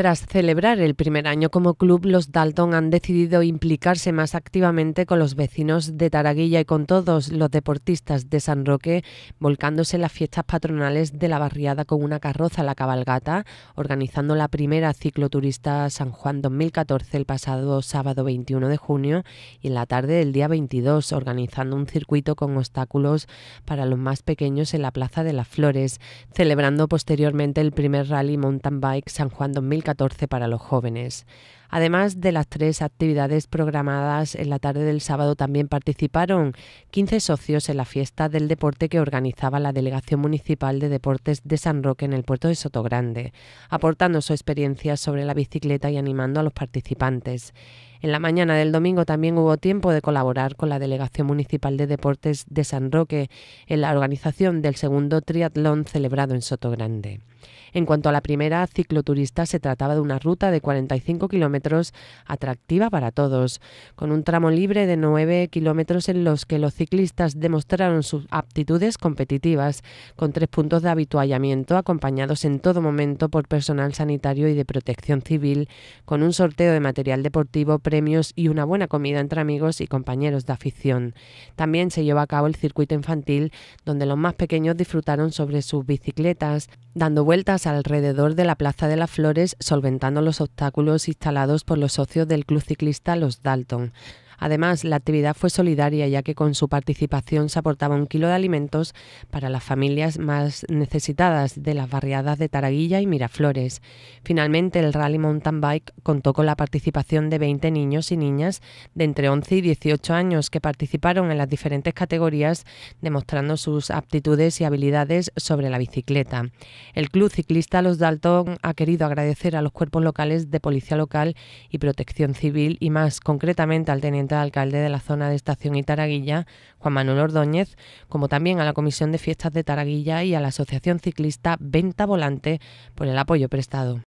Tras celebrar el primer año como club, los Dalton han decidido implicarse más activamente con los vecinos de Taraguilla y con todos los deportistas de San Roque, volcándose en las fiestas patronales de la barriada con una carroza la cabalgata, organizando la primera cicloturista San Juan 2014 el pasado sábado 21 de junio y en la tarde del día 22, organizando un circuito con obstáculos para los más pequeños en la Plaza de las Flores, celebrando posteriormente el primer rally mountain bike San Juan 2014 14 para los jóvenes. Además de las tres actividades programadas en la tarde del sábado, también participaron 15 socios en la fiesta del deporte que organizaba la Delegación Municipal de Deportes de San Roque en el puerto de Sotogrande, aportando su experiencia sobre la bicicleta y animando a los participantes. En la mañana del domingo también hubo tiempo de colaborar con la Delegación Municipal de Deportes de San Roque en la organización del segundo triatlón celebrado en Sotogrande. En cuanto a la primera cicloturista, se trataba de una ruta de 45 kilómetros atractiva para todos, con un tramo libre de 9 kilómetros en los que los ciclistas demostraron sus aptitudes competitivas, con tres puntos de habituallamiento acompañados en todo momento por personal sanitario y de protección civil, con un sorteo de material deportivo, premios y una buena comida entre amigos y compañeros de afición. También se llevó a cabo el circuito infantil, donde los más pequeños disfrutaron sobre sus bicicletas, dando vueltas alrededor de la Plaza de las Flores, solventando los obstáculos instalados por los socios del Club Ciclista Los Dalton. Además, la actividad fue solidaria ya que con su participación se aportaba un kilo de alimentos para las familias más necesitadas de las barriadas de Taraguilla y Miraflores. Finalmente, el Rally Mountain Bike contó con la participación de 20 niños y niñas de entre 11 y 18 años que participaron en las diferentes categorías demostrando sus aptitudes y habilidades sobre la bicicleta. El Club Ciclista Los Dalton ha querido agradecer a los cuerpos locales de Policía Local y Protección Civil y más concretamente al Teniente al alcalde de la zona de Estación y Taraguilla, Juan Manuel Ordóñez, como también a la Comisión de Fiestas de Taraguilla y a la Asociación Ciclista Venta Volante por el apoyo prestado.